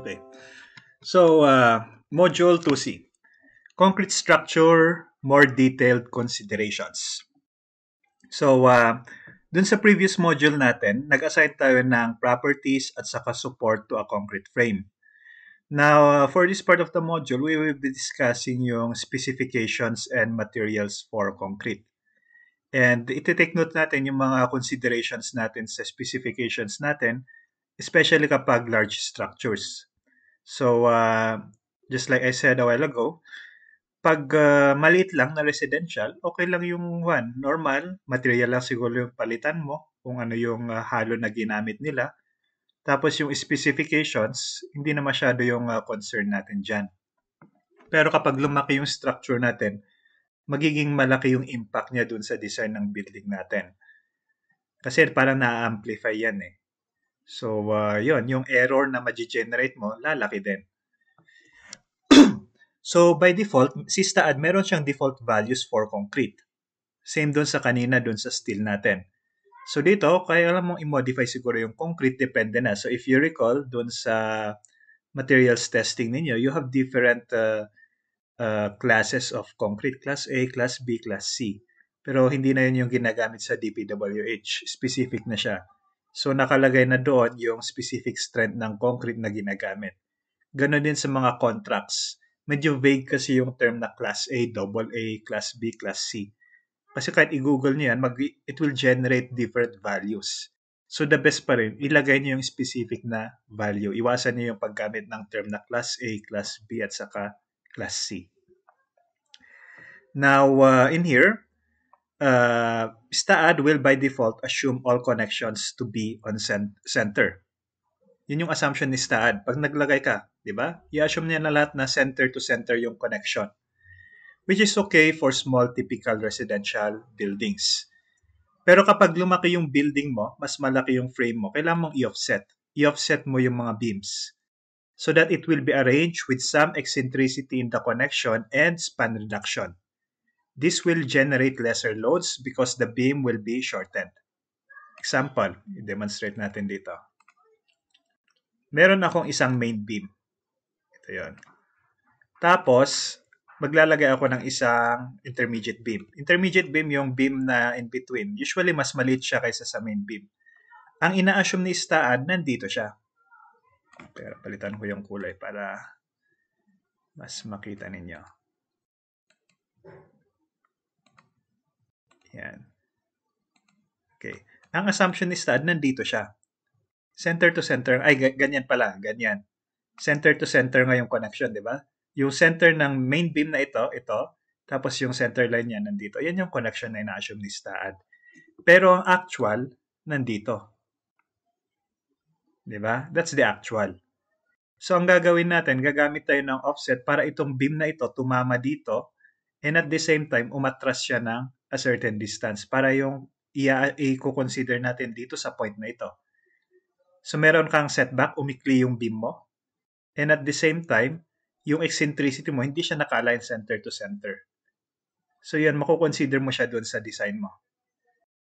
Okay. So, uh, Module 2C. Concrete structure, more detailed considerations. So, uh, dun sa previous module natin, nag-assign tayo ng properties at saka support to a concrete frame. Now, uh, for this part of the module, we will be discussing yung specifications and materials for concrete. And ite take note natin yung mga considerations natin sa specifications natin especially kapag large structures. So, uh, just like I said a while ago, pag uh, maliit lang na residential, okay lang yung one. Normal, material lang siguro yung palitan mo, kung ano yung uh, halo na ginamit nila. Tapos yung specifications, hindi na masyado yung uh, concern natin dyan. Pero kapag lumaki yung structure natin, magiging malaki yung impact niya dun sa design ng building natin. Kasi parang na-amplify yan eh. So, uh, yon yung error na ma-generate mo, lalaki din. so, by default, si meron siyang default values for concrete. Same doon sa kanina, doon sa steel natin. So, dito, kaya alam mong i-modify siguro yung concrete, depende na. So, if you recall, doon sa materials testing ninyo, you have different uh, uh, classes of concrete. Class A, Class B, Class C. Pero hindi na yun yung ginagamit sa DPWH. Specific na siya. So nakalagay na doon yung specific strength ng concrete na ginagamit. Ganon din sa mga contracts. Medyo vague kasi yung term na class A, double A, class B, class C. Kasi kahit i-google nyo yan, mag, it will generate different values. So the best pa rin, ilagay niyo yung specific na value. Iwasan niyo yung paggamit ng term na class A, class B at saka class C. Now, uh, in here, uh, STAAD will by default assume all connections to be on center. Yun yung assumption ni STAAD. Pag naglagay ka, di ba? I-assume niya na lahat na center to center yung connection. Which is okay for small typical residential buildings. Pero kapag lumaki yung building mo, mas malaki yung frame mo, kailangan mong i-offset. I-offset mo yung mga beams so that it will be arranged with some eccentricity in the connection and span reduction. This will generate lesser loads because the beam will be shortened. Example, i-demonstrate natin dito. Meron akong isang main beam. Ito yon. Tapos, maglalagay ako ng isang intermediate beam. Intermediate beam yung beam na in between. Usually, mas maliit siya kaysa sa main beam. Ang ina-assume ni Staad, nandito siya. Pero palitan ko yung kulay para mas makita ninyo. Yan. Okay. Ang assumption ni Stad, nandito siya. Center to center, ay ganyan pala, ganyan. Center to center nga yung connection, di ba? Yung center ng main beam na ito, ito, tapos yung center line niya nandito. Yan yung connection na ina-assume ni Stad. Pero ang actual, nandito. Di ba? That's the actual. So ang gagawin natin, gagamit tayo ng offset para itong beam na ito tumama dito and at the same time umatras siya ng a certain distance para yung i-consider natin dito sa point na ito. So meron kang setback, umikli yung beam mo. And at the same time, yung eccentricity mo, hindi siya naka-align center to center. So yun, makukonsider mo siya doon sa design mo.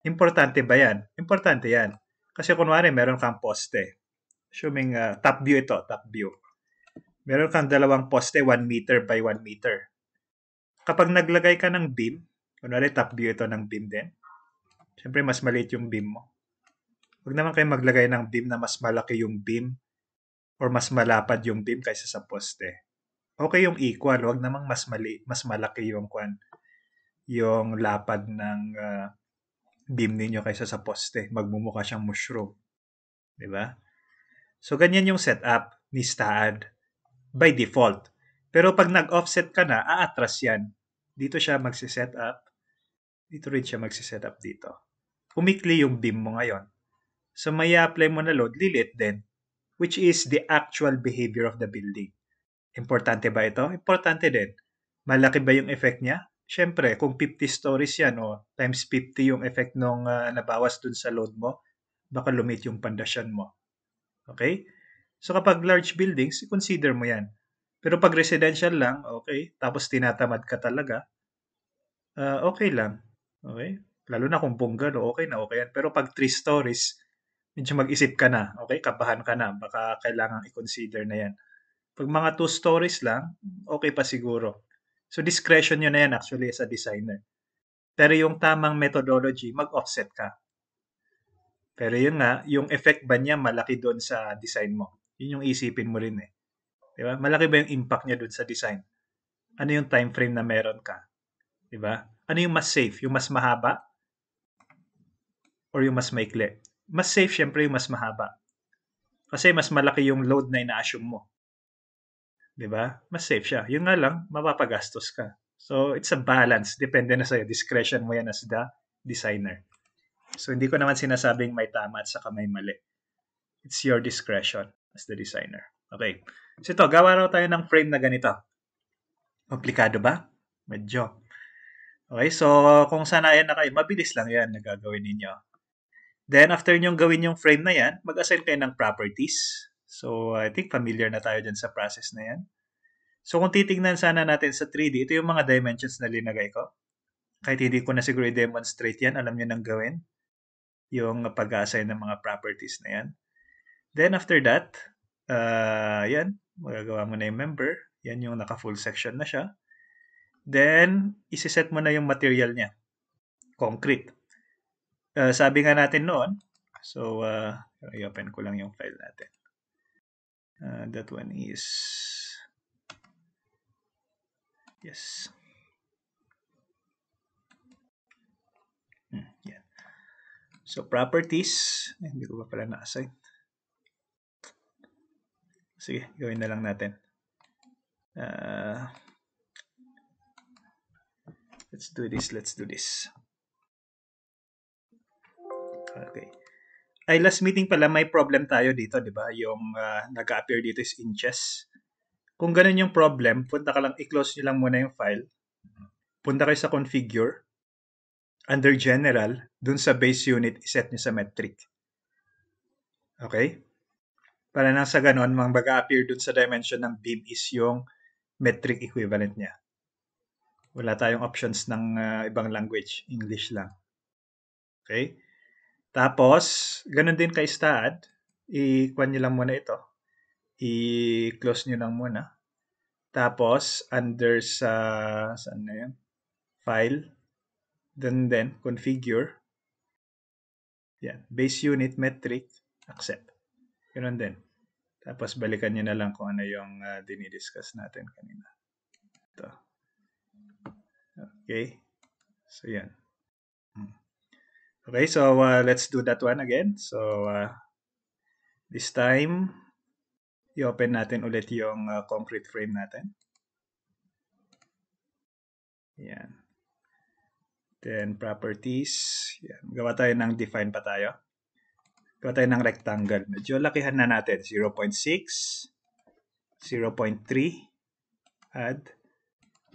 Importante ba yan? Importante yan. Kasi kunwari, meron kang poste. Assuming uh, top view ito, top view. Meron kang dalawang poste, 1 meter by 1 meter. Kapag naglagay ka ng beam, Kunwari, top view ito ng beam din. Siyempre, mas maliit yung beam mo. Huwag naman kayo maglagay ng beam na mas malaki yung beam or mas malapad yung beam kaysa sa poste. Okay yung equal, huwag namang mas mali, mas malaki yung kwan, yung lapad ng uh, beam ninyo kaysa sa poste. Magmumukha siyang mushroom. 'Di ba? So ganyan yung setup ni Staad by default. Pero pag nag-offset ka na, aatras yan. Dito siya magsi-set up dito rin siya magsiset dito. Kumikli yung beam mo ngayon. So may apply mo na load, lilit din, which is the actual behavior of the building. Importante ba ito? Importante din. Malaki ba yung effect niya? Siyempre, kung 50 stories yan o times 50 yung effect nung uh, nabawas dun sa load mo, baka lumit yung pandasyan mo. Okay? So kapag large buildings, consider mo yan. Pero pag residential lang, okay, tapos tinatamad ka talaga, uh, okay lang. Okay? Lalo na kung bonggalo, okay na okay yan. Pero pag three stories, medyo mag-isip ka na. Okay? Kabahan ka na. Baka kailangan i-consider na yan. Pag mga two stories lang, okay pa siguro. So discretion yun na yan actually as a designer. Pero yung tamang methodology, mag-offset ka. Pero yun nga, yung effect ba niya malaki doon sa design mo? Yun yung isipin mo rin eh. Di ba? Malaki ba yung impact niya doon sa design? Ano yung time frame na meron ka? Di ba? ano yung mas safe? Yung mas mahaba? Or yung mas maikli? Mas safe, syempre, yung mas mahaba. Kasi mas malaki yung load na ina-assume mo. ba? Diba? Mas safe siya. Yun nga lang, mapapagastos ka. So, it's a balance. Depende na sa'yo. Discretion mo yan as the designer. So, hindi ko naman sinasabing may tama at saka may mali. It's your discretion as the designer. Okay. So, ito, gawa raw tayo ng frame na ganito. Komplikado ba? Medyo. Okay, so kung sanayan na kayo, mabilis lang yan na gagawin ninyo. Then after nyong gawin yung frame na yan, mag-assign kayo ng properties. So I think familiar na tayo dyan sa process na yan. So kung titingnan sana natin sa 3D, ito yung mga dimensions na linagay ko. Kahit hindi ko na siguro i-demonstrate yan, alam nyo nang gawin. Yung pag-assign ng mga properties na yan. Then after that, uh, yan, magagawa mo na yung member. Yan yung naka-full section na siya. Then, isiset mo na yung material niya. Concrete. Uh, sabi nga natin noon, so, uh, i-open ko lang yung file natin. Uh, that one is... Yes. Hmm, yeah. So, properties. Eh, hindi ko pa pala na-assign. Sige, gawin na lang natin. Uh, Let's do this. Let's do this. Okay. Ay, last meeting pala may problem tayo dito, di ba? Yung uh, ah, nag-appear dito is inches. Kung ganun yung problem, punta ka lang, i-close niyo lang muna yung file. Punta kayo sa configure. Under general, dun sa base unit, set niyo sa metric. Okay? Para nang sa ganun, mang baga appear dun sa dimension ng beam is yung metric equivalent niya. Wala tayong options ng uh, ibang language, English lang. Okay? Tapos, ganun din kay STAAD, i-kwan nyo lang muna ito. I-close nyo lang muna. Tapos, under sa, saan na yan? File. Then, then, configure. Yan. Base unit, metric, accept. Ganun din. Tapos, balikan nyo na lang kung ano yung uh, dinidiscuss natin kanina. Ito. Okay. So, yan. Okay, so uh, let's do that one again. So, uh, this time, i-open natin ulit yung uh, concrete frame natin. Yan. Then, properties. Yan. Gawa tayo ng define pa tayo. Gawa tayo ng rectangle. Medyo lakihan na natin. 0.6, 0.3, add.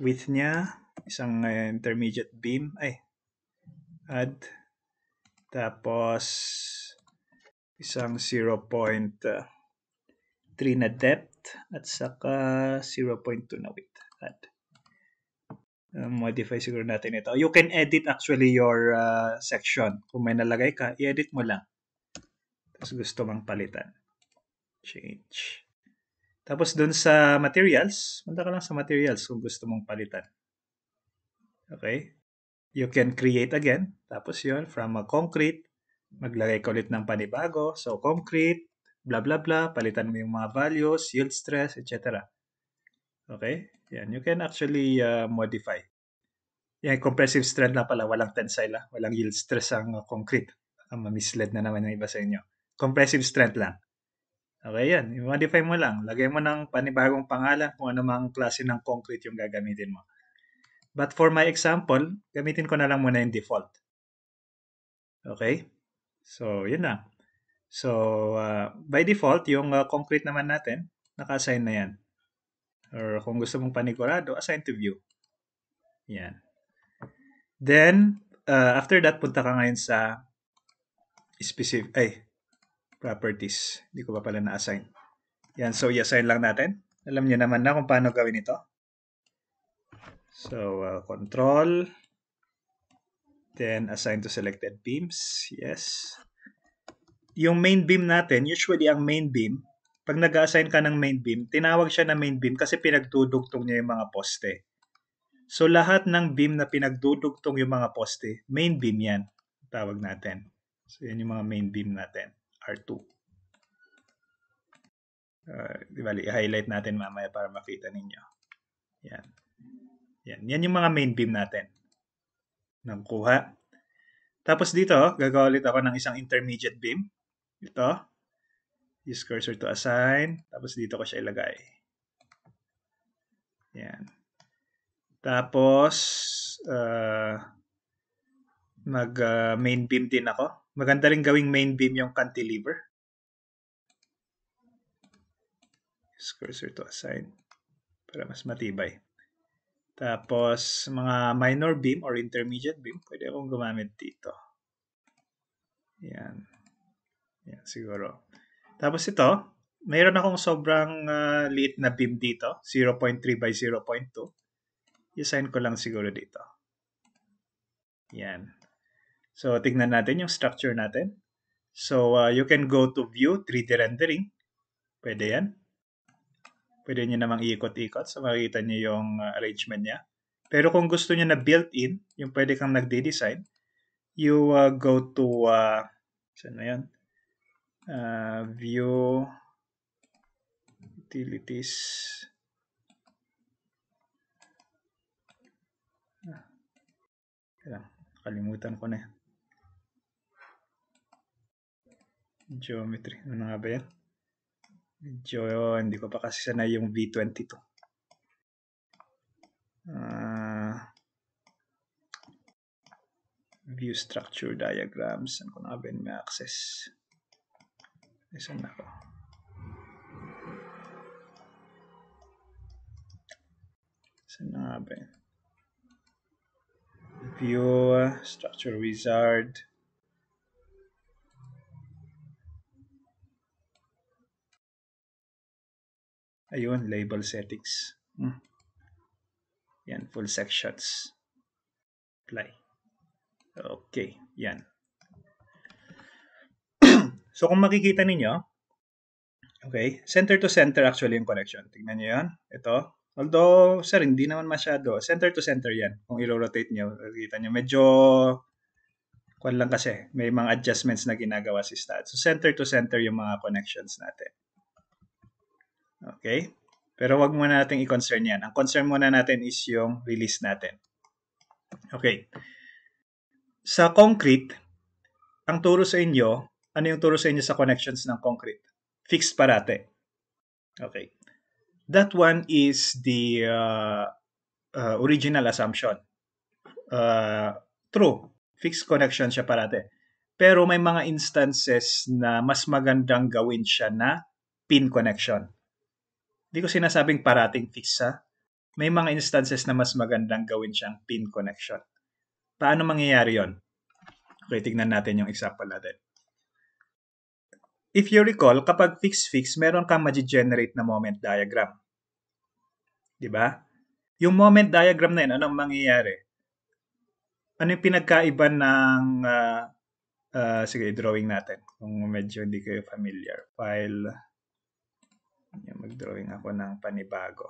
Width niya, isang eh, intermediate beam, ay, add, tapos isang 0.3 uh, na depth at saka 0.2 na width. Add. Uh, modify siguro natin ito. You can edit actually your uh, section. Kung may nalagay ka, i-edit mo lang. Tapos gusto mang palitan. Change. Tapos dun sa materials, punta ka lang sa materials kung gusto mong palitan. Okay? You can create again. Tapos yon from a concrete, maglagay ka ulit ng panibago. So, concrete, blah, blah, blah. Palitan mo yung mga values, yield stress, etc. Okay? Yan. You can actually uh, modify. Yan, compressive strength lang pala. Walang tensile. Ha? Ah. Walang yield stress ang uh, concrete. Ang ma-mislead na naman yung iba sa inyo. Compressive strength lang. Okay, yan. I-modify mo lang. Lagay mo ng panibagong pangalan kung anumang klase ng concrete yung gagamitin mo. But for my example, gamitin ko na lang muna yung default. Okay? So, yun na. So, uh, by default, yung uh, concrete naman natin, naka-assign na yan. Or kung gusto mong panigurado, assign to view. Yan. Then, uh, after that, punta ka ngayon sa specific, ay, properties. Hindi ko pa pala na-assign. Yan, so i-assign lang natin. Alam niyo naman na kung paano gawin ito. So uh, control, then assign to selected beams, yes. Yung main beam natin, usually ang main beam, pag nag-assign ka ng main beam, tinawag siya na main beam kasi pinagdudugtong niya yung mga poste. So lahat ng beam na pinagdudugtong yung mga poste, main beam yan, tawag natin. So yan yung mga main beam natin, R2. Uh, di bali, i-highlight natin mamaya para makita ninyo. Yan. Yan, yan yung mga main beam natin. Nang kuha. Tapos dito, gagawa ulit ako ng isang intermediate beam. Ito. Use cursor to assign. Tapos dito ko siya ilagay. Yan. Tapos, uh, mag uh, main beam din ako. Maganda rin gawing main beam yung cantilever. Use cursor to assign. Para mas matibay. Tapos, mga minor beam or intermediate beam, pwede akong gumamit dito. Yan. Yan, siguro. Tapos ito, mayroon akong sobrang uh, liit na beam dito, 0.3 by 0.2. I-assign ko lang siguro dito. Yan. So, tignan natin yung structure natin. So, uh, you can go to view, 3D rendering. Pwede yan pwede niya namang iikot-ikot so makikita niya yung ah, arrangement niya. Pero kung gusto niya na built-in, yung pwede kang nagde-design, you uh, go to, uh, saan na yan? Uh, view, utilities, ah, kalimutan ko na Geometry, ano nga ba yan? Medyo hindi ko pa kasi sanay yung V22. Uh, ah, view structure diagrams. Ano ko na ba may access? Isan na ako. Saan na nga ba yun? View, ah, structure wizard. Ayun, label settings. Hmm. Yan, full sections. Apply. Okay, yan. so kung makikita ninyo, okay, center to center actually yung connection. Tingnan nyo yan. Ito. Although, sir, hindi naman masyado. Center to center yan. Kung i-rotate nyo, makikita nyo. Medyo, kwan lang kasi. May mga adjustments na ginagawa si Stat. So, center to center yung mga connections natin. Okay? Pero wag muna natin i-concern yan. Ang concern muna natin is yung release natin. Okay. Sa concrete, ang turo sa inyo, ano yung turo sa inyo sa connections ng concrete? Fixed parate. Okay. That one is the uh, uh, original assumption. Uh, true. Fixed connection siya parate. Pero may mga instances na mas magandang gawin siya na pin connection. Hindi ko sinasabing parating fix ha. May mga instances na mas magandang gawin siyang pin connection. Paano mangyayari yon? Okay, tignan natin yung example natin. If you recall, kapag fix-fix, meron kang mag-generate na moment diagram. Di ba? Yung moment diagram na yun, anong mangyayari? Ano yung pinagkaiba ng... Uh, uh, sige, drawing natin. Kung medyo hindi kayo familiar. File Mag-drawing ako ng panibago.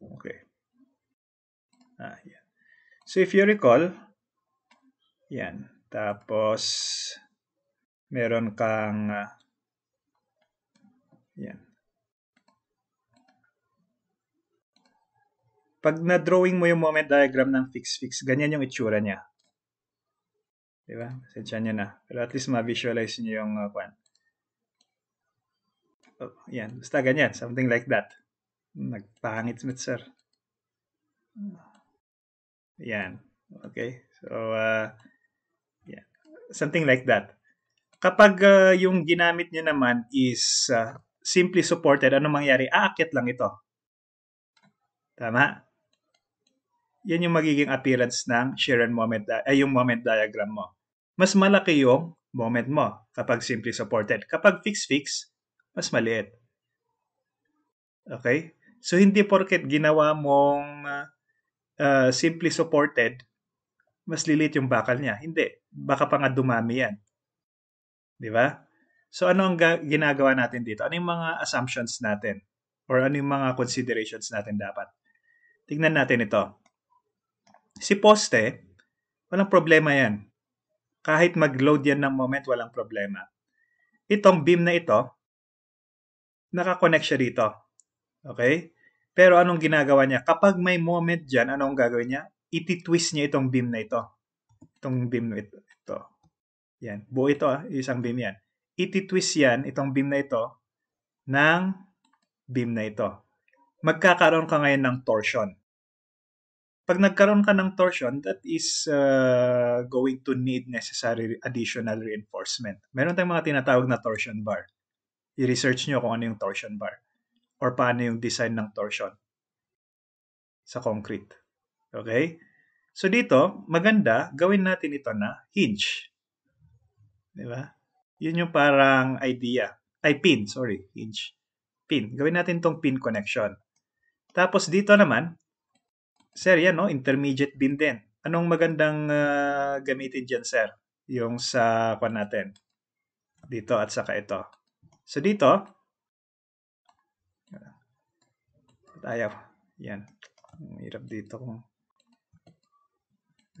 Okay. Ah, yan. So if you recall, yan. Tapos, meron kang, uh, yan. Pag na-drawing mo yung moment diagram ng fix-fix, ganyan yung itsura niya. Diba? Sensya nyo na. Pero at least ma-visualize niyo yung uh, Oh, yan, basta ganyan, something like that. Nagpangit with sir. Yan. Okay. So, uh, yeah. something like that. Kapag uh, yung ginamit niya naman is uh, simply supported, ano mangyari? Aakit lang ito. Tama? Yan yung magiging appearance ng Sharon moment, di- ay yung moment diagram mo. Mas malaki yung moment mo kapag simply supported. Kapag fix-fix, mas maliit. Okay? So, hindi porket ginawa mong uh, simply supported, mas lilit yung bakal niya. Hindi. Baka pa nga dumami yan. Di ba? So, ano ang ginagawa natin dito? Ano yung mga assumptions natin? Or ano yung mga considerations natin dapat? Tingnan natin ito. Si poste, walang problema yan. Kahit mag-load yan ng moment, walang problema. Itong beam na ito, nakakonect siya dito. Okay? Pero anong ginagawa niya? Kapag may moment dyan, anong gagawin niya? Iti-twist niya itong beam na ito. Itong beam na ito. ito. Yan. Buo ito, ah. isang beam yan. Iti-twist yan, itong beam na ito, ng beam na ito. Magkakaroon ka ngayon ng torsion. Pag nagkaroon ka ng torsion, that is uh, going to need necessary additional reinforcement. Meron tayong mga tinatawag na torsion bar i-research nyo kung ano yung torsion bar or paano yung design ng torsion sa concrete. Okay? So dito, maganda, gawin natin ito na hinge. Di ba? Yun yung parang idea. Ay, pin, sorry. Hinge. Pin. Gawin natin tong pin connection. Tapos dito naman, sir, yan, no? intermediate bin din. Anong magandang uh, gamitin dyan, sir? Yung sa, kwan natin. Dito at saka ito. So dito, tayo. Yan. hirap dito kung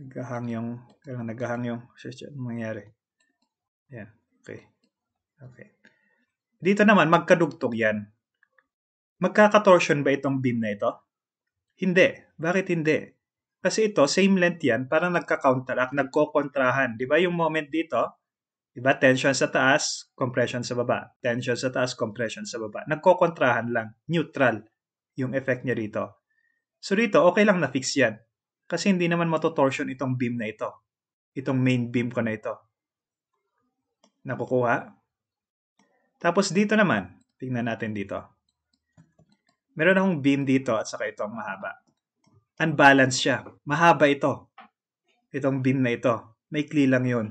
naghahang yung, kailangan naghahang yung search ano mangyari. Yan. Okay. Okay. Dito naman, magkadugtog yan. Magkakatorsion ba itong beam na ito? Hindi. Bakit hindi? Kasi ito, same length yan, parang nagka-counteract, nagko-kontrahan. Di ba yung moment dito, Diba? Tension sa taas, compression sa baba. Tension sa taas, compression sa baba. Nagkokontrahan lang. Neutral yung effect niya rito. So rito, okay lang na-fix yan. Kasi hindi naman matotorsion itong beam na ito. Itong main beam ko na ito. Nakukuha. Tapos dito naman, tingnan natin dito. Meron akong beam dito at saka itong mahaba. Unbalanced siya. Mahaba ito. Itong beam na ito. May lang yun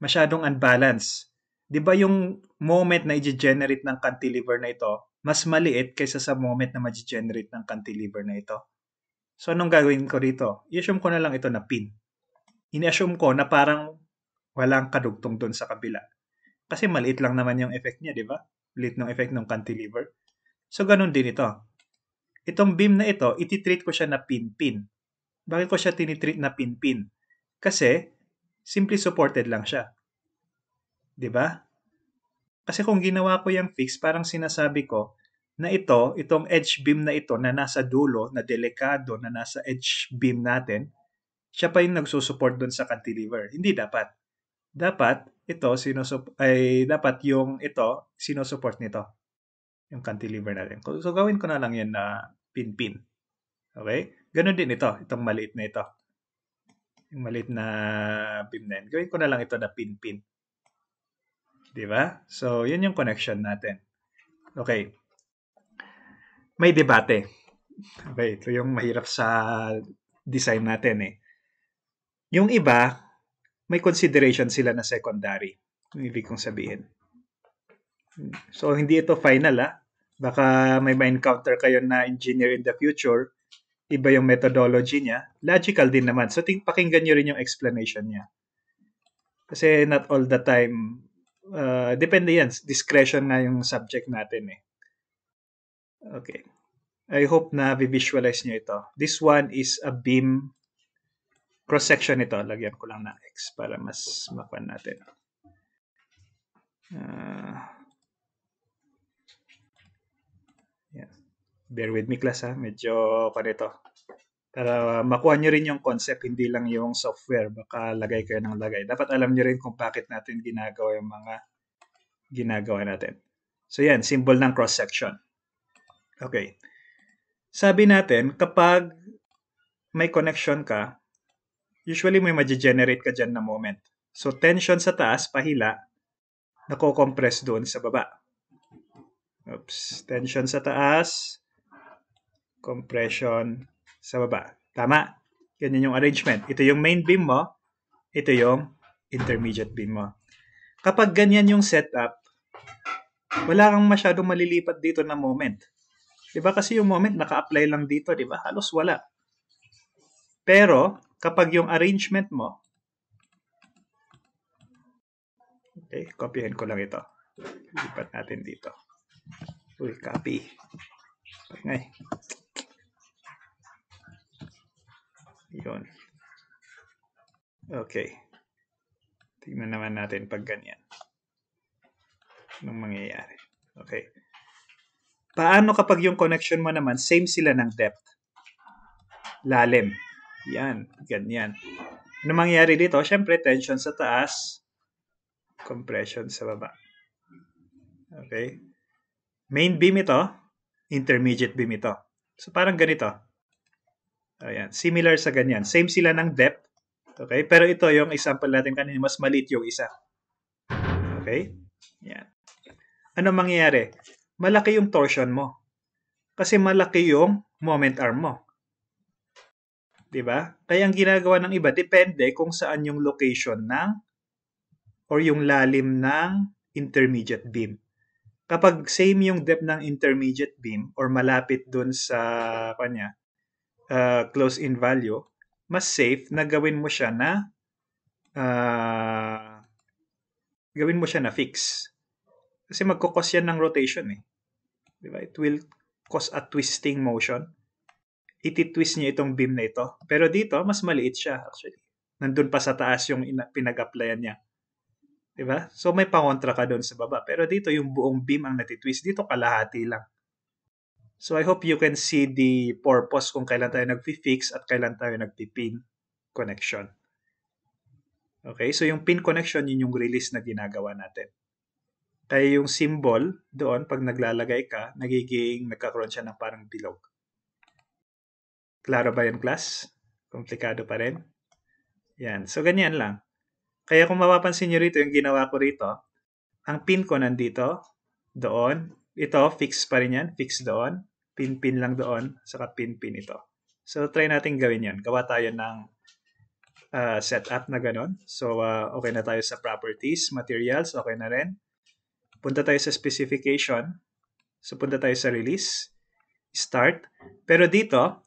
masyadong unbalanced. 'Di ba yung moment na i-generate ng cantilever na ito, mas maliit kaysa sa moment na ma-generate ng cantilever na ito. So anong gagawin ko dito? I-assume ko na lang ito na pin. In-assume ko na parang walang kadugtong doon sa kabila. Kasi maliit lang naman yung effect niya, di ba? Maliit ng effect ng cantilever. So, ganun din ito. Itong beam na ito, ititreat ko siya na pin-pin. Bakit ko siya tinitreat na pin-pin? Kasi, simply supported lang siya. 'Di ba? Kasi kung ginawa ko yung fix, parang sinasabi ko na ito, itong edge beam na ito na nasa dulo, na delikado, na nasa edge beam natin, siya pa yung nagsusupport doon sa cantilever. Hindi dapat. Dapat ito sinusup ay dapat yung ito sinusupport nito yung cantilever natin. So gawin ko na lang yan na pin-pin. Okay? Ganon din ito, itong maliit na ito yung maliit na beam na yun, gawin ko na lang ito na pin-pin. Di ba? So, yun yung connection natin. Okay. May debate. Okay, ito yung mahirap sa design natin eh. Yung iba, may consideration sila na secondary. Yung ibig kong sabihin. So, hindi ito final ah. Baka may ma-encounter kayo na engineer in the future iba yung methodology niya. Logical din naman. So, ting, pakinggan nyo rin yung explanation niya. Kasi not all the time, uh, depende yan. Discretion nga yung subject natin eh. Okay. I hope na visualize nyo ito. This one is a beam cross-section ito. Lagyan ko lang na X para mas makuha natin. Uh, bear with me class ha, medyo kanito. Para makuha nyo rin yung concept, hindi lang yung software, baka lagay kayo ng lagay. Dapat alam nyo rin kung bakit natin ginagawa yung mga ginagawa natin. So yan, symbol ng cross-section. Okay. Sabi natin, kapag may connection ka, usually may ma-generate ka dyan na moment. So tension sa taas, pahila, nako-compress doon sa baba. Oops, tension sa taas, compression sa baba. Tama? Ganyan yung arrangement. Ito yung main beam mo, ito yung intermediate beam mo. Kapag ganyan yung setup, wala kang masyadong malilipat dito na moment. 'Di ba kasi yung moment naka-apply lang dito, 'di ba? Halos wala. Pero kapag yung arrangement mo Okay, copyhin ko lang ito. Lipat natin dito. Uy, copy. Ngay. Yun. Okay. Tingnan naman natin pag ganyan. Anong mangyayari? Okay. Paano kapag yung connection mo naman, same sila ng depth? Lalim. Yan. Ganyan. Ano mangyayari dito? Siyempre, tension sa taas, compression sa baba. Okay? Main beam ito, intermediate beam ito. So, parang ganito Ayan, similar sa ganyan. Same sila ng depth. Okay? Pero ito yung example natin kanina, mas maliit yung isa. Okay? Yan. Ano mangyayari? Malaki yung torsion mo. Kasi malaki yung moment arm mo. 'Di ba? Kaya ang ginagawa ng iba depende kung saan yung location ng or yung lalim ng intermediate beam. Kapag same yung depth ng intermediate beam or malapit dun sa kanya, uh, close in value, mas safe na gawin mo siya na uh, gawin mo siya na fix. Kasi magkukos yan ng rotation eh. Di ba? It will cause a twisting motion. Iti-twist niya itong beam na ito. Pero dito, mas maliit siya actually. Nandun pa sa taas yung pinag-applyan niya. Di ba? So may pangontra ka doon sa baba. Pero dito, yung buong beam ang natitwist. Dito, kalahati lang. So I hope you can see the purpose kung kailan tayo nag-fix at kailan tayo nag-pin connection. Okay, so yung pin connection, yun yung release na ginagawa natin. Tayo yung symbol doon, pag naglalagay ka, nagiging nagkakaroon siya ng parang bilog. Klaro ba yun, class? Komplikado pa rin? Yan, so ganyan lang. Kaya kung mapapansin nyo rito, yung ginawa ko rito, ang pin ko nandito, doon, ito, fix pa rin yan, fix doon pin-pin lang doon, saka pin-pin ito. So, try natin gawin yan. Gawa tayo ng uh, setup na ganun. So, uh, okay na tayo sa properties, materials, okay na rin. Punta tayo sa specification. So, punta tayo sa release, start. Pero dito,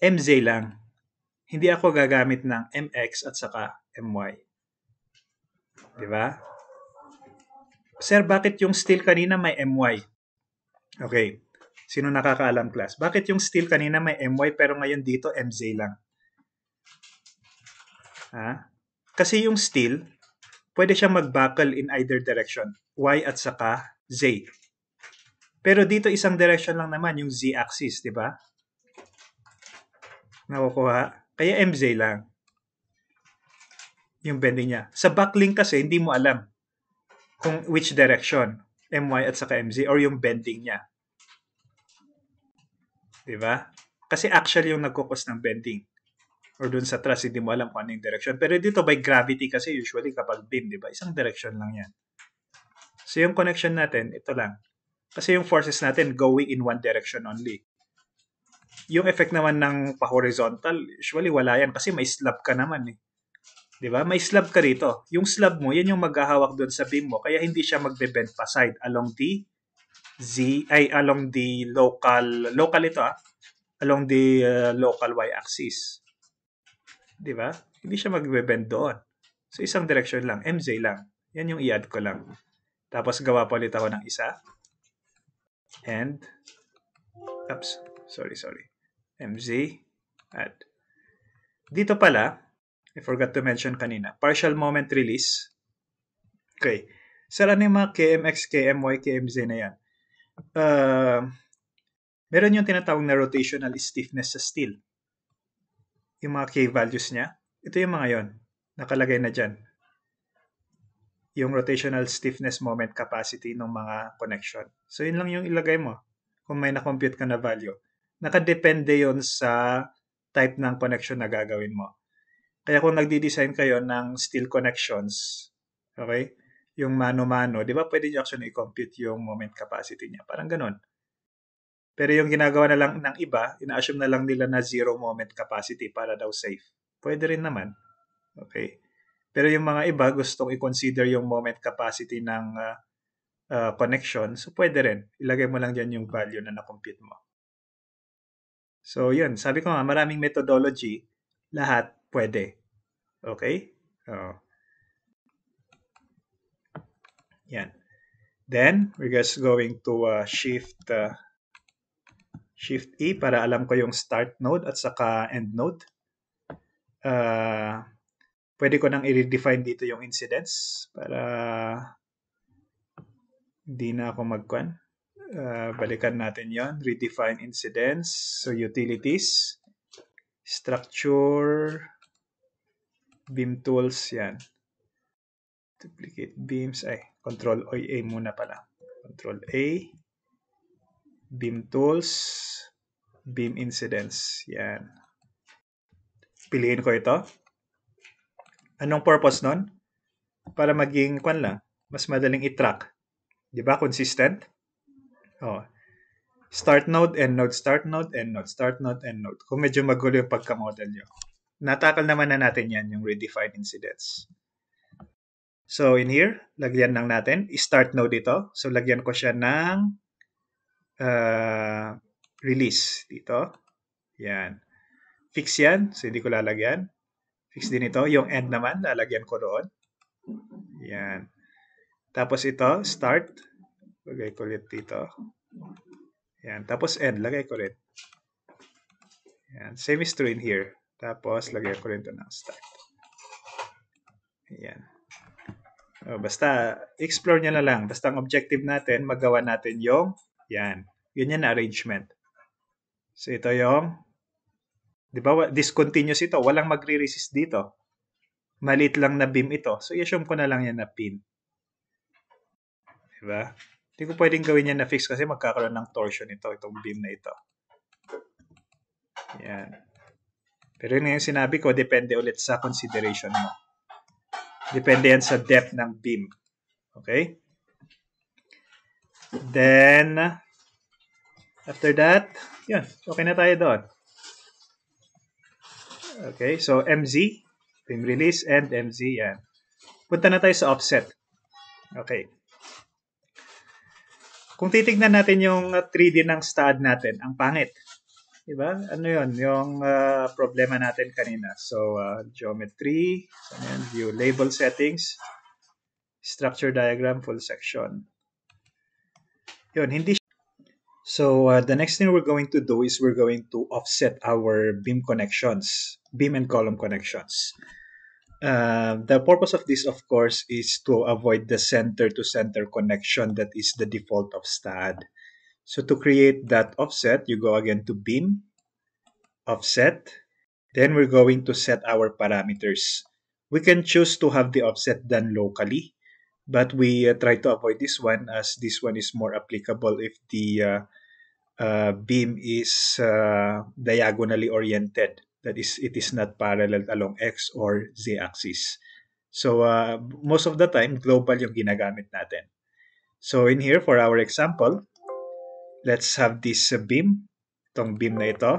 MZ lang. Hindi ako gagamit ng MX at saka MY. Diba? Sir, bakit yung steel kanina may MY? Okay. Sino nakakaalam class? Bakit yung steel kanina may MY pero ngayon dito MZ lang? Ha? Kasi yung steel, pwede siyang mag-buckle in either direction. Y at saka Z. Pero dito isang direction lang naman yung Z-axis, di ba? Nakukuha. Kaya MZ lang yung bending niya. Sa buckling kasi, hindi mo alam kung which direction, MY at saka MZ, or yung bending niya. 'Di ba? Kasi actually yung nagkukos ng bending or dun sa truss, hindi mo alam kung ano yung direction. Pero dito, by gravity kasi usually kapag beam, di ba? Isang direction lang yan. So yung connection natin, ito lang. Kasi yung forces natin going in one direction only. Yung effect naman ng pa-horizontal, usually wala yan kasi may slab ka naman eh. Di ba? May slab ka rito. Yung slab mo, yan yung maghahawak doon sa beam mo. Kaya hindi siya magbe-bend pa side along the z ay along the local local ito ah along the uh, local y axis. 'Di ba? Hindi siya magbe-bend doon. So isang direction lang, mz lang. Yan yung i-add ko lang. Tapos gawa pa ulit ako ng isa. And oops, sorry, sorry. mz add. Dito pala, I forgot to mention kanina, partial moment release. Okay. Sir, ano yung mga KMX, KMY, KMZ na yan? uh, meron yung tinatawag na rotational stiffness sa steel. Yung mga K-values niya, ito yung mga yon nakalagay na dyan. Yung rotational stiffness moment capacity ng mga connection. So, yun lang yung ilagay mo kung may na-compute ka na value. Nakadepende yon sa type ng connection na gagawin mo. Kaya kung nagdi-design kayo ng steel connections, okay, yung mano-mano, di ba pwede nyo actually i-compute yung moment capacity niya? Parang ganun. Pero yung ginagawa na lang ng iba, ina-assume na lang nila na zero moment capacity para daw safe. Pwede rin naman. Okay. Pero yung mga iba gustong i-consider yung moment capacity ng uh, uh, connection, so pwede rin. Ilagay mo lang dyan yung value na na-compute mo. So yun, sabi ko nga, maraming methodology, lahat pwede. Okay? Oh. Yan. Then, we're just going to uh, shift uh, shift E para alam ko yung start node at saka end node. Uh, pwede ko nang i-redefine dito yung incidents para hindi na ako magkwan. Uh, balikan natin yon Redefine incidents. So, utilities. Structure. Beam tools. Yan. Duplicate beams. Ay, Control oy A muna pala. Control A. Beam Tools. Beam Incidence. Yan. Piliin ko ito. Anong purpose nun? Para maging, kwan lang, mas madaling i-track. Di ba? Consistent. Oh. Start node, end node, start node, end node, start node, end node. Kung medyo magulo yung pagka-model nyo. Natakal naman na natin yan, yung redefined incidents. So in here, lagyan lang natin, start node dito. So lagyan ko siya ng uh, release dito. Yan. Fix yan. So hindi ko lalagyan. Fix din ito. Yung end naman, lalagyan ko doon. Yan. Tapos ito, start. Lagay ko ulit dito. Yan. Tapos end, lagay ko ulit. Yan. Same is true in here. Tapos, lagay ko rin ito ng start. Yan. Oh, basta, explore nyo na lang. Basta ang objective natin, magawa natin yung, yan. Yun yan arrangement. So, ito yung, di ba, discontinuous ito. Walang magre-resist dito. Malit lang na beam ito. So, i-assume ko na lang yan na pin. Di ba? Hindi ko pwedeng gawin yan na fix kasi magkakaroon ng torsion ito, itong beam na ito. Yan. Pero yun yung sinabi ko, depende ulit sa consideration mo. Depende yan sa depth ng beam. Okay? Then, after that, yun, okay na tayo doon. Okay, so MZ, beam release, and MZ, yan. Punta na tayo sa offset. Okay. Kung titignan natin yung 3D ng stud natin, ang pangit. Diba? Ano yun? Yung uh, problema natin kanina. So, uh, geometry, ano yun, view label settings, structure diagram, full section. Yun, hindi So, uh, the next thing we're going to do is we're going to offset our beam connections, beam and column connections. Uh, the purpose of this, of course, is to avoid the center-to-center -center connection that is the default of STAAD. So to create that offset, you go again to beam, offset. Then we're going to set our parameters. We can choose to have the offset done locally, but we uh, try to avoid this one as this one is more applicable if the uh, uh, beam is uh, diagonally oriented. That is, it is not parallel along X or Z axis. So uh, most of the time, global yung ginagamit natin. So in here, for our example, let's have this uh, beam, itong beam na ito,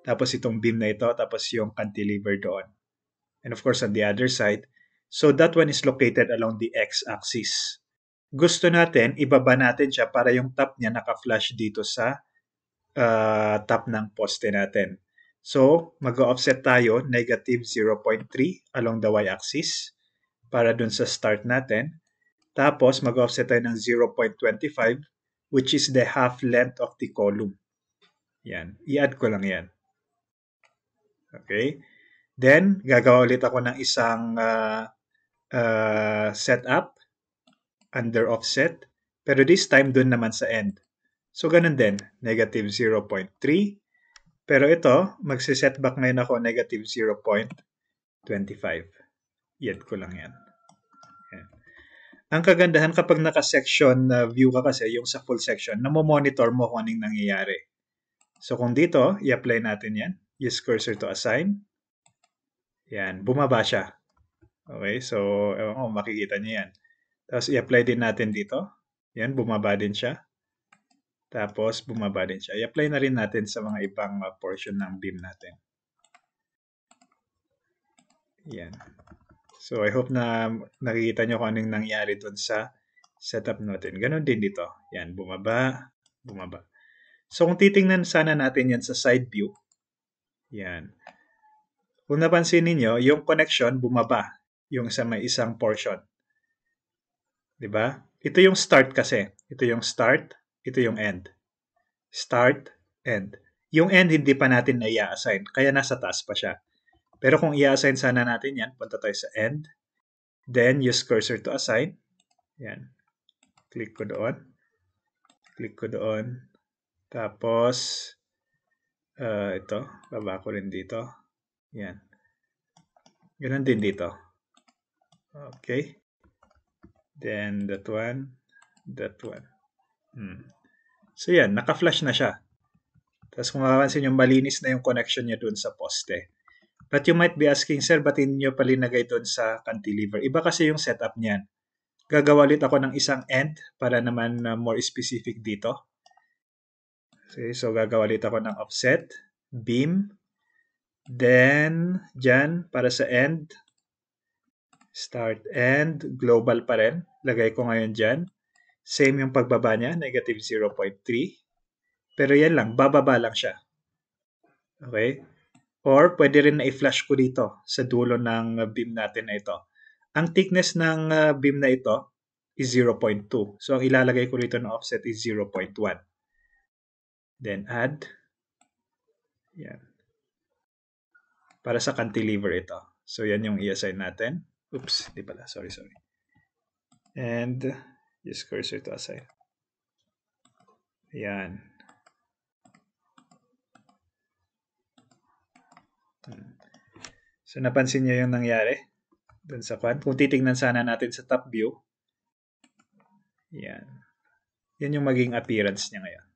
tapos itong beam na ito, tapos yung cantilever doon. And of course, on the other side, so that one is located along the x-axis. Gusto natin, ibaba natin siya para yung top niya naka flush dito sa uh, top ng poste natin. So, mag-offset tayo negative 0.3 along the y-axis para dun sa start natin. Tapos, mag-offset tayo ng 0.25 which is the half length of the column. Yan. I-add ko lang yan. Okay? Then, gagawa ulit ako ng isang uh, uh, setup under offset. Pero this time, dun naman sa end. So, ganun din. Negative 0.3. Pero ito, magsisetback ngayon ako negative 0.25. I-add ko lang yan ang kagandahan kapag naka-section na view ka kasi, yung sa full section, namo-monitor mo kung anong nangyayari. So kung dito, i-apply natin yan. Use cursor to assign. Yan, bumaba siya. Okay, so ewan ko, makikita niyo yan. Tapos i-apply din natin dito. Yan, bumaba din siya. Tapos bumaba din siya. I-apply na rin natin sa mga ibang ah, portion ng beam natin. Yan. So I hope na nakikita nyo kung anong nangyari doon sa setup natin. Ganon din dito. Yan, bumaba, bumaba. So kung titingnan sana natin yan sa side view, yan. Kung napansin niyo, yung connection bumaba yung sa may isang portion. 'Di ba? Ito yung start kasi. Ito yung start, ito yung end. Start, end. Yung end hindi pa natin na i-assign, kaya nasa taas pa siya. Pero kung i-assign sana natin yan, punta tayo sa end. Then, use cursor to assign. Yan. Click ko doon. Click ko doon. Tapos, uh, ito, baba ko rin dito. Yan. Ganun din dito. Okay. Then, that one. That one. Hmm. So, yan. Naka-flash na siya. Tapos, kung makapansin yung malinis na yung connection niya doon sa poste. But you might be asking, sir, ba't hindi nyo palinagay doon sa cantilever? Iba kasi yung setup niyan. Gagawa ulit ako ng isang end para naman uh, more specific dito. Okay, so gagawa ulit ako ng offset, beam, then dyan para sa end, start end, global pa rin. Lagay ko ngayon dyan. Same yung pagbaba niya, negative 0.3. Pero yan lang, bababa lang siya. Okay? Or pwede rin na i-flash ko dito sa dulo ng uh, beam natin na ito. Ang thickness ng uh, beam na ito is 0.2. So ang ilalagay ko dito na offset is 0.1. Then add. Yan. Para sa cantilever ito. So yan yung i-assign natin. Oops, di pala. Sorry, sorry. And use cursor to assign. Yan. Mm. So, napansin nyo yung nangyari dun sa quad. Kung titignan sana natin sa top view, yan. Yan yung maging appearance niya ngayon.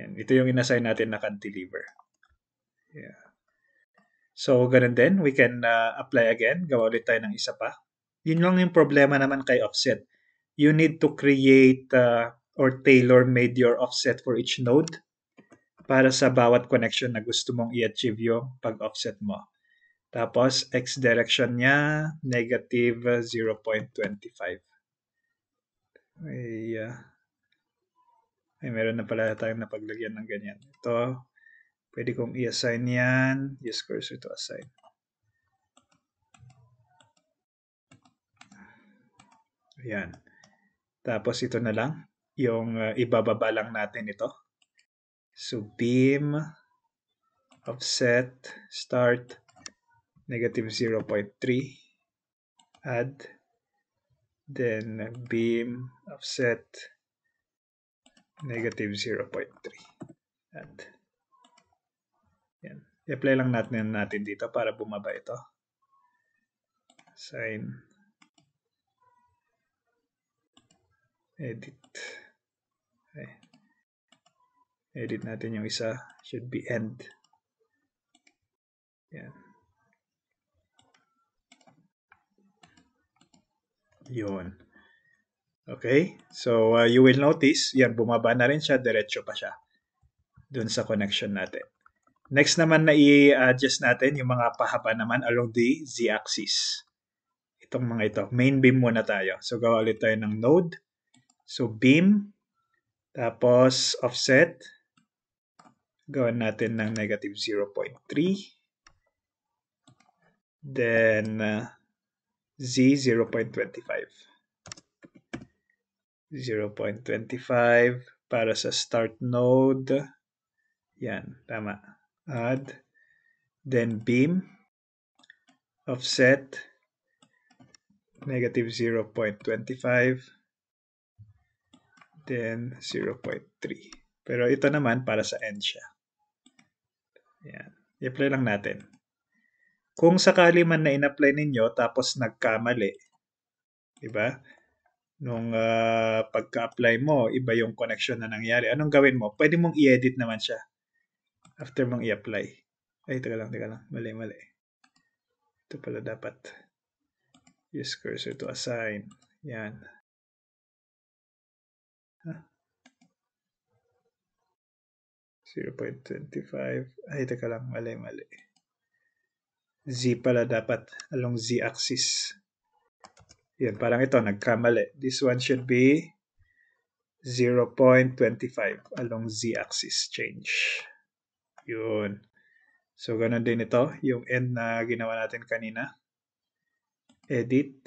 Yan. Ito yung inassign natin na cantilever. Yeah. So, ganun din. We can uh, apply again. Gawa ulit tayo ng isa pa. Yun lang yung problema naman kay offset. You need to create uh, or tailor-made your offset for each node para sa bawat connection na gusto mong i-achieve yung pag-offset mo. Tapos, x direction niya, negative 0.25. Ay, uh, ay, meron na pala tayong napaglagyan ng ganyan. Ito, pwede kong i-assign yan. Use cursor to assign. Ayan. Tapos ito na lang. Yung uh, ibababa lang natin ito. So beam offset start negative 0.3 add then beam offset negative 0.3 add yan i-apply lang natin natin dito para bumaba ito sign edit okay edit natin yung isa should be end yan yun okay so uh, you will notice yan bumaba na rin siya diretso pa siya dun sa connection natin next naman na i-adjust natin yung mga pahaba naman along the z-axis itong mga ito main beam muna tayo so gawa ulit tayo ng node so beam tapos offset Gawin natin ng negative 0.3. Then, uh, z 0.25. 0.25 para sa start node. Yan, tama. Add. Then beam. Offset. Negative 0.25. Then 0.3. Pero ito naman para sa end siya. Ayan. I-apply lang natin. Kung sakali man na in-apply ninyo tapos nagkamali, di ba? Nung uh, pagka-apply mo, iba yung connection na nangyari. Anong gawin mo? Pwede mong i-edit naman siya after mong i-apply. Ay, taga lang, taga lang. Mali, mali. Ito pala dapat. Use cursor to assign. Yan. 0.25. Ay, teka lang. Mali, mali. Z pala dapat. Along z-axis. Yan, parang ito. Nagkamali. This one should be 0.25 along z-axis change. Yun. So, ganun din ito. Yung end na ginawa natin kanina. Edit.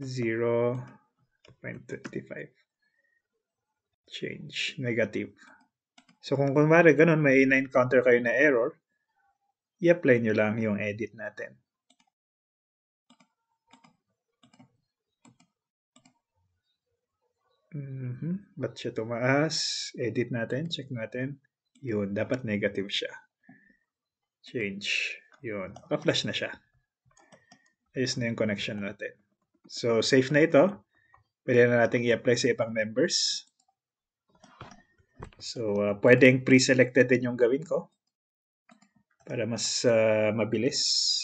0.25 change negative So kung kunwari ganun, may A9 counter kayo na error, i-apply nyo lang yung edit natin. Mm-hmm. Ba't siya tumaas? Edit natin, check natin. Yun, dapat negative siya. Change. Yun, pa-flash na siya. Ayos na yung connection natin. So, safe na ito. Pwede na natin i-apply sa ibang members. So, uh, pwedeng pre-selected din yung gawin ko para mas uh, mabilis.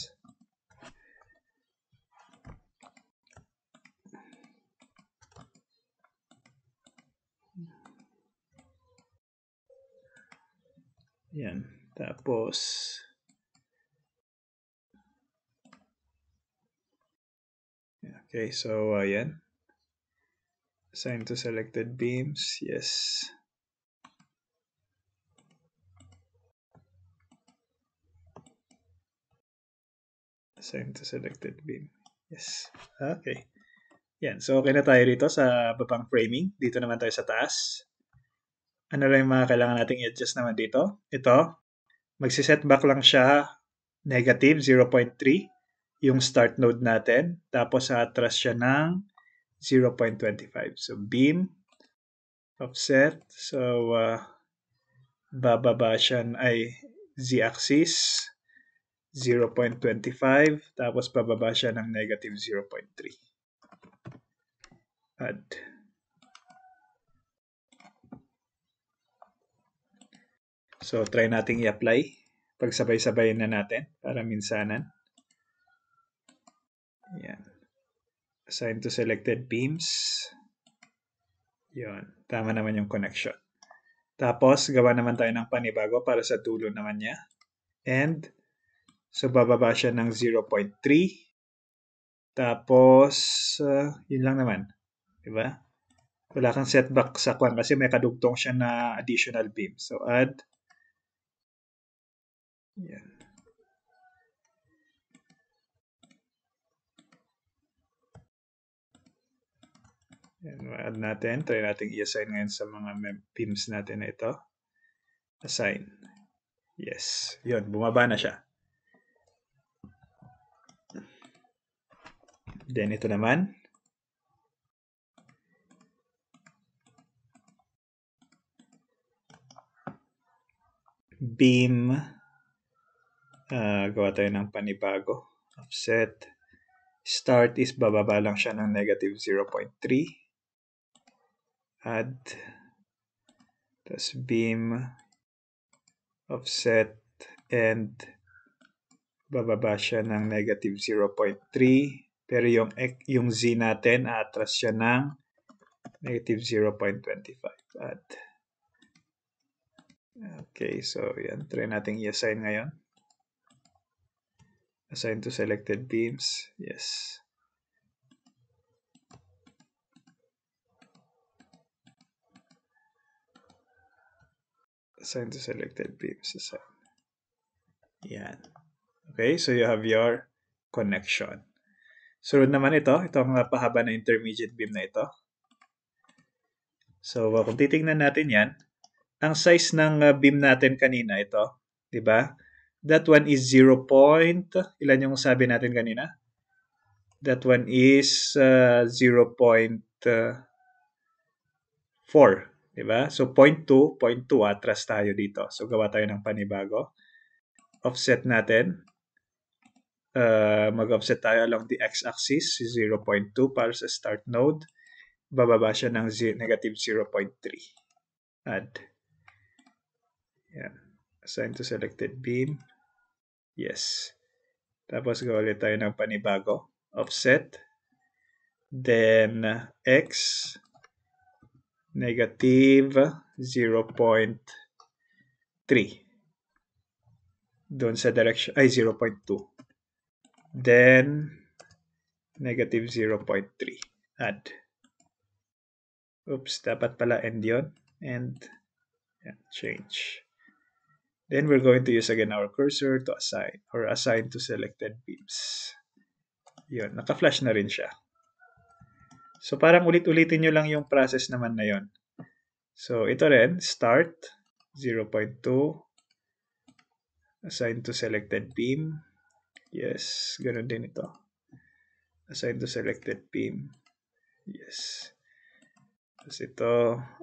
Yan. Tapos, Okay, so uh, yan. Assign to selected beams. Yes. Assign to selected beam. Yes. Okay. Yan. So, okay na tayo rito sa babang framing. Dito naman tayo sa taas. Ano lang yung mga kailangan nating i-adjust naman dito? Ito, magsisetback lang siya negative 0.3 yung start node natin. Tapos, atras siya ng 0.25. So, beam offset. So, uh, bababa siya ay z-axis 0.25 tapos pababa siya ng negative 0.3. Add. So, try nating i-apply. Pagsabay-sabay na natin para minsanan. Yan. Assign to selected beams. Yan. Tama naman yung connection. Tapos, gawa naman tayo ng panibago para sa dulo naman niya. And, So, bababa siya ng 0.3. Tapos, uh, yun lang naman. Diba? Wala kang setback sa kwan kasi may kadugtong siya na additional beam. So, add. Yan. Yan, add natin. Try natin i-assign ngayon sa mga beams natin na ito. Assign. Yes. Yun, bumaba na siya. Then ito naman. Beam. Uh, gawa tayo ng panibago. Offset. Start is bababa lang siya ng negative 0.3. Add. Tapos beam. Offset. And bababa siya ng negative 0.3 pero yung, yung z natin, aatras siya ng negative 0.25. At, okay, so yan. Try natin i-assign ngayon. Assign to selected beams. Yes. assign to selected beams assign. Yan. Okay, so you have your connection. Sunod naman ito, itong pahaba na intermediate beam na ito. So, uh, kung titingnan natin yan, ang size ng uh, beam natin kanina ito, di ba? That one is 0. Point, ilan yung sabi natin kanina? That one is uh, 0. Point, uh, 4, di ba? So, 0.2, 0.2 atras tayo dito. So, gawa tayo ng panibago. Offset natin. Uh, mag-offset tayo along the x-axis, 0.2 para sa start node. Bababa siya ng negative 0.3. Add. Yan. Assign to selected beam. Yes. Tapos gawa ulit tayo ng panibago. Offset. Then, x negative 0.3 doon sa direction ay 0.2 then negative 0.3 add oops dapat pala end yon and yeah, change then we're going to use again our cursor to assign or assign to selected beams yon naka-flash na rin siya so parang ulit-ulitin niyo lang yung process naman na yon so ito rin start 0.2 assign to selected beam Yes, ganun din ito. Assign to selected beam. Yes. Tapos ito,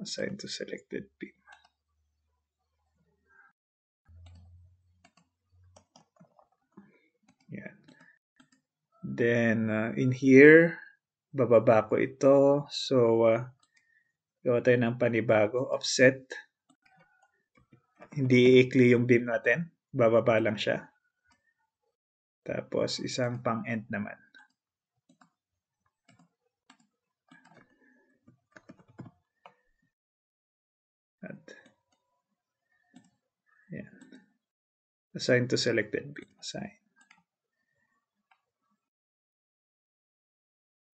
assign to selected beam. Yan. Then, uh, in here, bababa ko ito. So, uh, gawa tayo ng panibago. Offset. Hindi iikli yung beam natin. Bababa lang siya. Tapos isang pang-end naman. At yan. Assign to selected beam. Assign.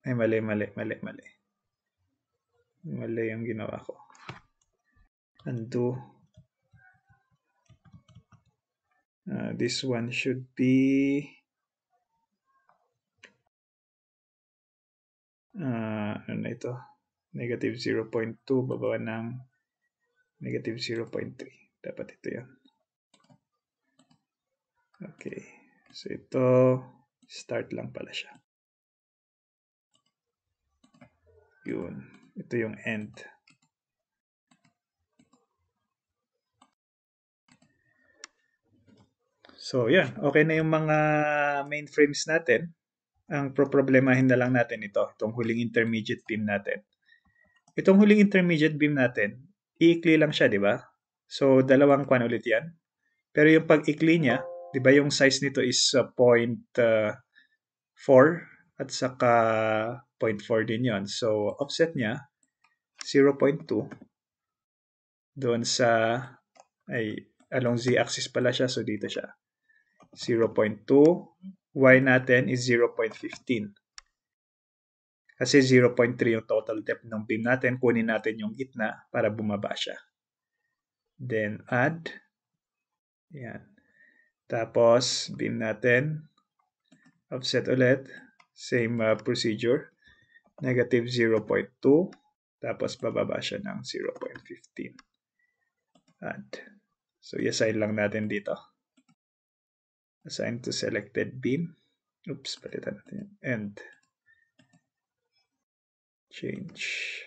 Ay, mali, mali, mali, mali. Mali yung ginawa ko. Undo. Uh, this one should be uh, ano na ito, negative 0.2, bababa ng negative 0.3. Dapat ito yan. Okay. So, ito, start lang pala siya. Yun. Ito yung end. So, yan. Okay na yung mga mainframes natin ang proproblemahin na lang natin ito, itong huling intermediate beam natin. Itong huling intermediate beam natin, iikli lang siya, di ba? So, dalawang kwan ulit yan. Pero yung pag-ikli niya, di ba yung size nito is uh, 0.4 uh, at saka 0.4 din yon So, offset niya, 0.2 doon sa, ay, along z-axis pala siya, so dito siya. 0.2 y natin is 0.15. Kasi 0.3 yung total depth ng beam natin. Kunin natin yung gitna para bumaba siya. Then add. Yan. Tapos beam natin. Offset ulit. Same uh, procedure. Negative 0.2. Tapos bababa siya ng 0.15. Add. So, yes, lang natin dito. assigned to selected beam oops palit natin and change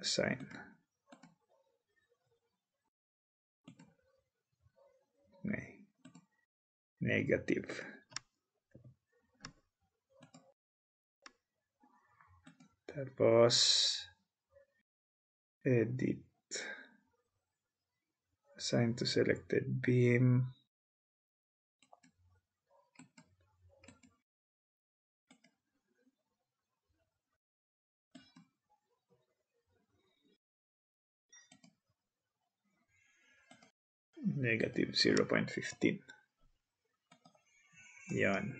assign Negative. That was edit assign to selected beam negative 0.15 yan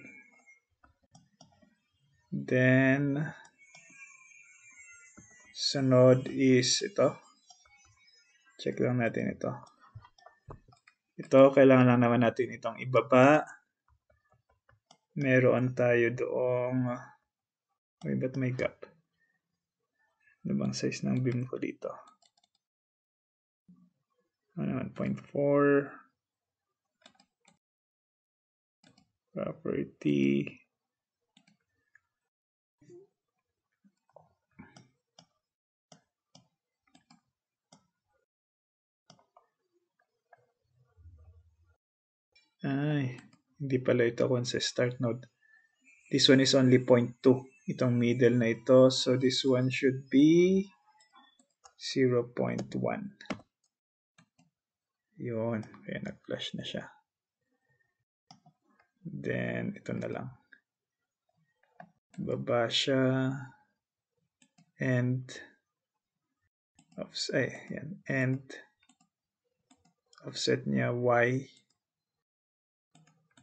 then sunod is ito check lang natin ito ito, kailangan lang naman natin itong ibaba. Meron tayo doong... Uy, ba't may gap? Ano bang size ng beam ko dito? Ano naman, 0.4. Property. Ay, hindi pala ito sa start node. This one is only 0.2. Itong middle na ito. So this one should be 0.1. Yun. Kaya nag-flash na siya. Then, ito na lang. Baba siya. And offset. Ayan. And offset niya Y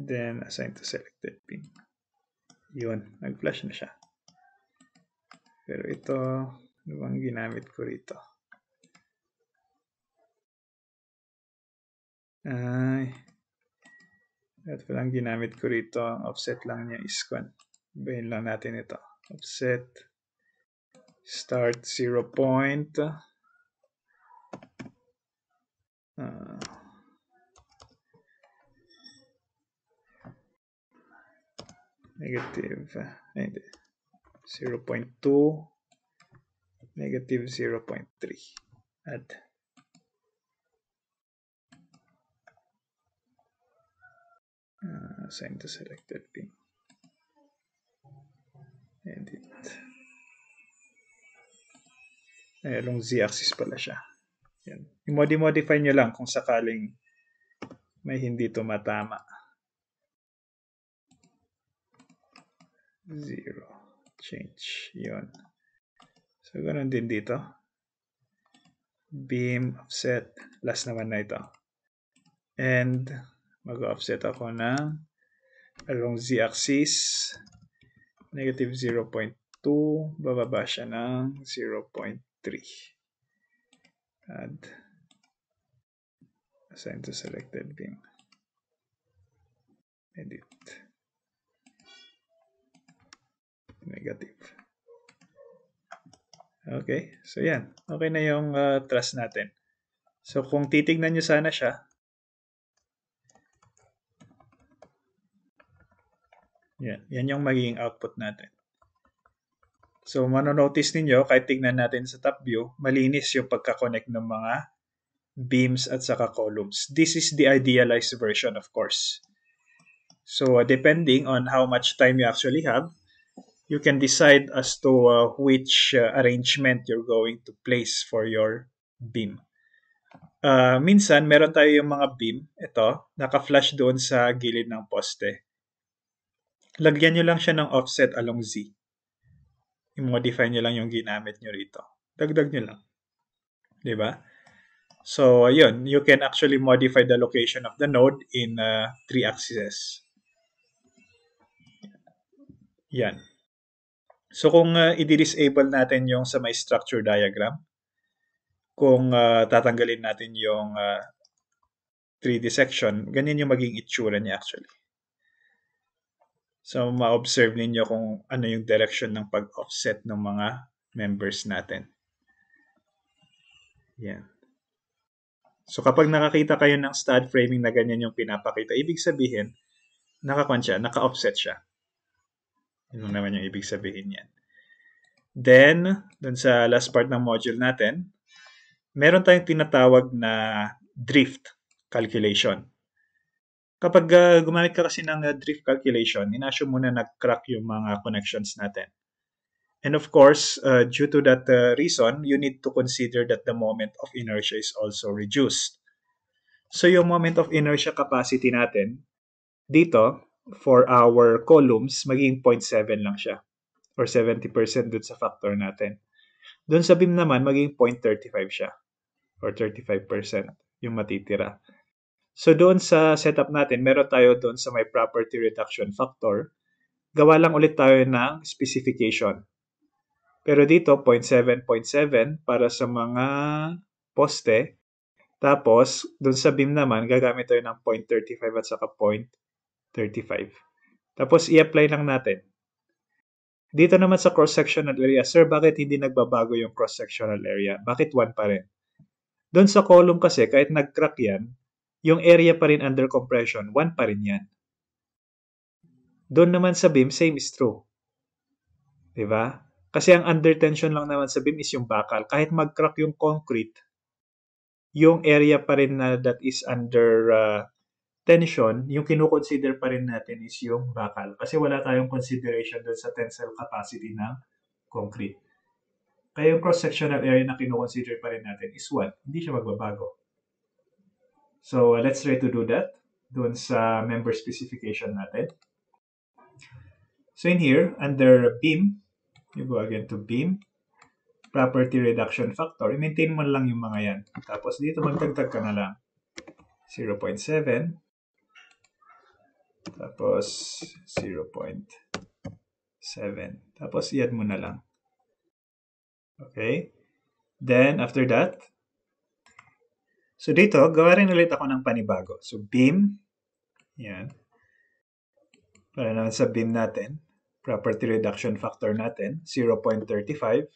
Then, assign to selected pin. Yun, nag-flash na siya. Pero ito, ano bang ginamit ko rito? Ay, at lang ginamit ko rito, ang offset lang niya is 1. Ibahin lang natin ito. Offset, start zero point. Uh, negative ah, hindi, 0.2 negative 0.3 add uh, assign the selected pin edit ay along z-axis pala siya yan. I-modify nyo lang kung sakaling may hindi tumatama. 0. Change. Yun. So, ganun din dito. Beam, offset. Last naman na ito. And, mag-offset ako ng along z-axis. Negative 0.2. Bababa siya ng 0.3. Add. Assign to selected beam. Edit negative. Okay, so yan. Okay na yung uh, trust natin. So kung titignan nyo sana siya, yan, yan yung magiging output natin. So manonotice ninyo, kahit tignan natin sa top view, malinis yung pagkakonect ng mga beams at saka columns. This is the idealized version of course. So uh, depending on how much time you actually have, you can decide as to uh, which uh, arrangement you're going to place for your beam. Uh, minsan, meron tayo yung mga beam, ito, naka-flash doon sa gilid ng poste. Lagyan nyo lang siya ng offset along Z. I-modify nyo lang yung ginamit nyo rito. Dagdag nyo lang. ba? Diba? So, ayun, you can actually modify the location of the node in uh, three axes. Yan. So kung uh, i-disable natin yung sa my structure diagram, kung uh, tatanggalin natin yung uh, ah, 3D section, ganyan yung maging itsura niya actually. So ma-observe ninyo kung ano yung direction ng pag-offset ng mga members natin. Yan. So kapag nakakita kayo ng stud framing na ganyan yung pinapakita, ibig sabihin, nakakuan siya, naka-offset siya. Yun naman yung ibig sabihin niyan. Then, dun sa last part ng module natin, meron tayong tinatawag na drift calculation. Kapag uh, gumamit ka kasi ng uh, drift calculation, inassume mo na nag-crack yung mga connections natin. And of course, uh, due to that uh, reason, you need to consider that the moment of inertia is also reduced. So yung moment of inertia capacity natin, dito, for our columns, magiging 0.7 lang siya or 70% dun sa factor natin. Dun sa beam naman, magiging 0.35 siya or 35% yung matitira. So doon sa setup natin, meron tayo doon sa may property reduction factor. Gawa lang ulit tayo ng specification. Pero dito, 0.7.7 para sa mga poste. Tapos, doon sa beam naman, gagamit tayo ng 0.35 at saka 0.35. 35. Tapos i-apply lang natin. Dito naman sa cross-sectional area, sir, bakit hindi nagbabago yung cross-sectional area? Bakit 1 pa rin? Doon sa column kasi, kahit nag-crack yan, yung area pa rin under compression, 1 pa rin yan. Doon naman sa beam, same is true. ba? Diba? Kasi ang under tension lang naman sa beam is yung bakal. Kahit mag-crack yung concrete, yung area pa rin na that is under uh, tension, yung kinukonsider pa rin natin is yung bakal. Kasi wala tayong consideration doon sa tensile capacity ng concrete. Kaya yung cross-sectional area na kinukonsider pa rin natin is what? Hindi siya magbabago. So, uh, let's try to do that doon sa member specification natin. So, in here, under beam, you go again to beam, property reduction factor, I maintain mo lang yung mga yan. Tapos, dito magdagdag ka na lang. 0.7 tapos, 0.7. Tapos, i-add mo na lang. Okay? Then, after that, so dito, gawa rin ulit ako ng panibago. So, beam, yan. Para naman sa beam natin, property reduction factor natin, 0.35.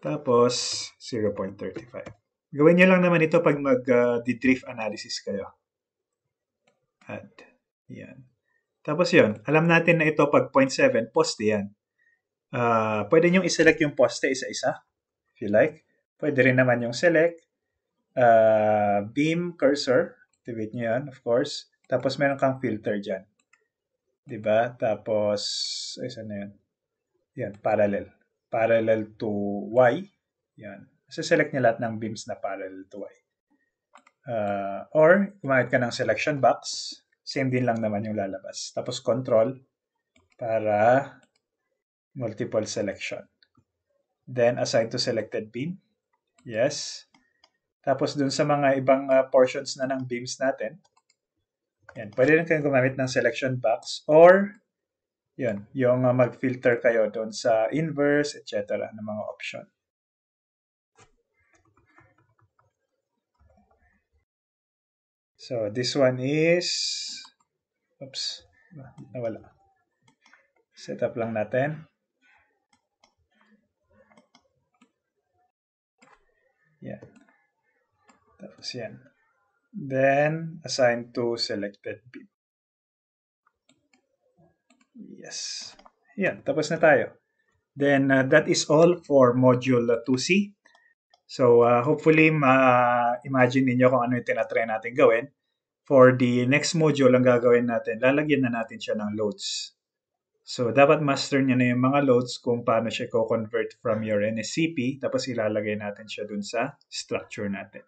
Tapos, 0.35. Gawin nyo lang naman ito pag mag ah, drift uh, analysis kayo. Add. Yan. Tapos yon alam natin na ito pag 0.7, poste yan. Uh, pwede nyo iselect yung poste isa-isa, if you like. Pwede rin naman yung select, uh, beam cursor, activate nyo yan, of course. Tapos meron kang filter dyan. Diba? Tapos, isa na yan. Yan, parallel. Parallel to Y. Yan. Saselect niya lahat ng beams na parallel to Y. Uh, or, gumamit ka ng selection box same din lang naman yung lalabas. Tapos control para multiple selection. Then assign to selected beam. Yes. Tapos dun sa mga ibang uh, portions na ng beams natin, yan, pwede rin kayong gumamit ng selection box or yun, yung uh, mag-filter kayo doon sa inverse, etc. ng mga option. So, this one is... Oops. Nawala. Set up lang natin. Yan. Tapos yan. Then, assign to selected bit. Yes. Yan. Tapos na tayo. Then, uh, that is all for Module 2C. So, uh, hopefully, ma-imagine ninyo kung ano yung tinatry natin gawin for the next module, ang gagawin natin, lalagyan na natin siya ng loads. So, dapat master niya na yung mga loads kung paano siya ko convert from your NSCP, tapos ilalagay natin siya dun sa structure natin.